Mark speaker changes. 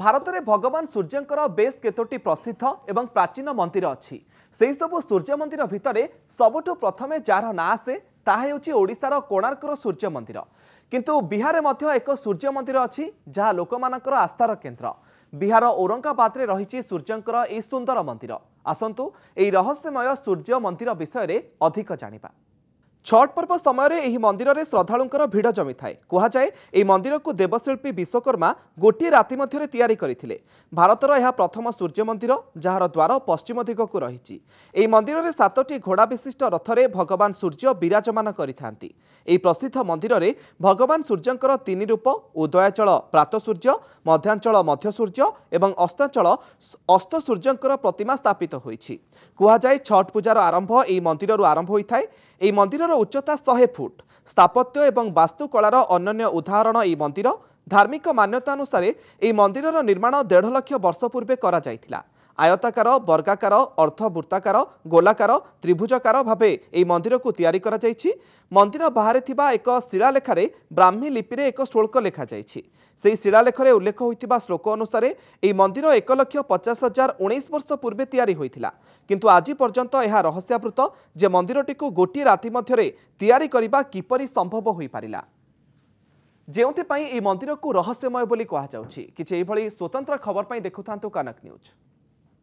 Speaker 1: ଭାରତରେ ଭଗବାନ ସୂର୍ଯ୍ୟଙ୍କର ବେଶ କେତୋଟି ପ୍ରସିଦ୍ଧ ଏବଂ ପ୍ରାଚୀନ ମନ୍ଦିର ଅଛି ସେହିସବୁ ସୂର୍ଯ୍ୟ ମନ୍ଦିର ଭିତରେ ସବୁଠୁ ପ୍ରଥମେ ଯାହାର ନାଁ ଆସେ ତାହା ହେଉଛି ଓଡ଼ିଶାର କୋଣାର୍କର ସୂର୍ଯ୍ୟ ମନ୍ଦିର କିନ୍ତୁ ବିହାରରେ ମଧ୍ୟ ଏକ ସୂର୍ଯ୍ୟ ମନ୍ଦିର ଅଛି ଯାହା ଲୋକମାନଙ୍କର ଆସ୍ଥାର କେନ୍ଦ୍ର ବିହାର ଔରଙ୍ଗାବାଦରେ ରହିଛି ସୂର୍ଯ୍ୟଙ୍କର ଏହି ସୁନ୍ଦର ମନ୍ଦିର ଆସନ୍ତୁ ଏହି ରହସ୍ୟମୟ ସୂର୍ଯ୍ୟ ମନ୍ଦିର ବିଷୟରେ ଅଧିକ ଜାଣିବା ছট পর্ব সময় এই মন্দিরের শ্রদ্ধাঙ্কর ভিড় জমি থাকে কুহযায়ে এই মন্দিরক দেবশিল্পী বিশ্বকর্মা গোটিয়ে রাতে মধ্যে তৈরি করে ভারতর এ প্রথম সূর্য মন্দির যার দ্বার পশ্চিম দিগক রয়েছে এই মন্দিরের সাতটি ঘোড়া বিশিষ্ট রথরে ভগবান সূর্য বিরাজমান করে থাকে এই প্রসিদ্ধ মন্দিরের ভগবান সূর্যঙ্কর তিন রূপ উদয়াচল প্রাতসূর্য মধ্যাঞ্চল মধ্যসূর্য এবং অস্তাঞ্চল অস্ত সূর্যঙ্কর প্রতিমা স্থাপিত হয়েছে কুহযায়ে ছট পূজার আরম্ভ এই মন্দিরর আরম্ভ হয়ে থাকে এই মন্দিরর ମନ୍ଦିରର ଉଚ୍ଚତା ଶହେ ଫୁଟ ସ୍ଥାପତ୍ୟ ଏବଂ ବାସ୍ତୁକଳାର ଅନନ୍ୟ ଉଦାହରଣ ଏହି ମନ୍ଦିର ଧାର୍ମିକ ମାନ୍ୟତା ଅନୁସାରେ ଏହି ମନ୍ଦିରର ନିର୍ମାଣ ଦେଢ଼ ଲକ୍ଷ ବର୍ଷ ପୂର୍ବେ କରାଯାଇଥିଲା ଆୟତାକାର ବର୍ଗାକାର ଅର୍ଦ୍ଧବୃତ୍ତାକାର ଗୋଲାକାର ତ୍ରିଭୁଜାକାର ଭାବେ ଏହି ମନ୍ଦିରକୁ ତିଆରି କରାଯାଇଛି ମନ୍ଦିର ବାହାରେ ଥିବା ଏକ ଶିଳାଲେଖାରେ ବ୍ରାହ୍ମୀ ଲିପିରେ ଏକ ଶୁଳ୍କ ଲେଖାଯାଇଛି ସେହି ଶିଳାଲେଖରେ ଉଲ୍ଲେଖ ହୋଇଥିବା ଶ୍ଳୋକ ଅନୁସାରେ ଏହି ମନ୍ଦିର ଏକ ଲକ୍ଷ ପଚାଶ ହଜାର ଉଣେଇଶ ବର୍ଷ ପୂର୍ବେ ତିଆରି ହୋଇଥିଲା କିନ୍ତୁ ଆଜି ପର୍ଯ୍ୟନ୍ତ ଏହା ରହସ୍ୟାବୃତ ଯେ ମନ୍ଦିରଟିକୁ ଗୋଟିଏ ରାତି ମଧ୍ୟରେ ତିଆରି କରିବା କିପରି ସମ୍ଭବ ହୋଇପାରିଲା ଯେଉଁଥିପାଇଁ ଏହି ମନ୍ଦିରକୁ ରହସ୍ୟମୟ ବୋଲି କୁହାଯାଉଛି କିଛି ଏଭଳି ସ୍ୱତନ୍ତ୍ର ଖବର ପାଇଁ ଦେଖୁଥାନ୍ତୁ କନକ ନ୍ୟୁଜ୍